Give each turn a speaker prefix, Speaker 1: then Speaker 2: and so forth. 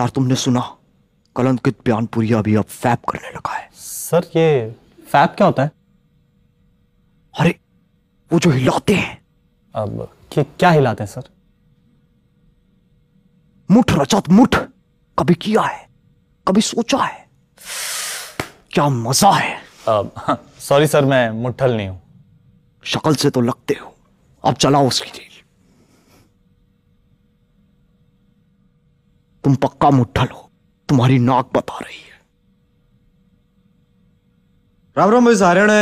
Speaker 1: यार तुमने सुना कलंकित बयानपुरी अभी अब फैप करने
Speaker 2: लगा है सर ये फैप क्या होता है अरे वो जो हिलाते हैं अब क्या हिलाते हैं सर मुठ रचत
Speaker 3: मुठ कभी किया है कभी सोचा है क्या मजा है
Speaker 4: अब सॉरी हाँ, सर मैं मुठल नहीं हूं शक्ल से तो लगते हो अब चलाओ उसकी
Speaker 5: तुम
Speaker 6: पक्का मुठल हो तुम्हारी नाक बता रही है राम राम भाई सारे है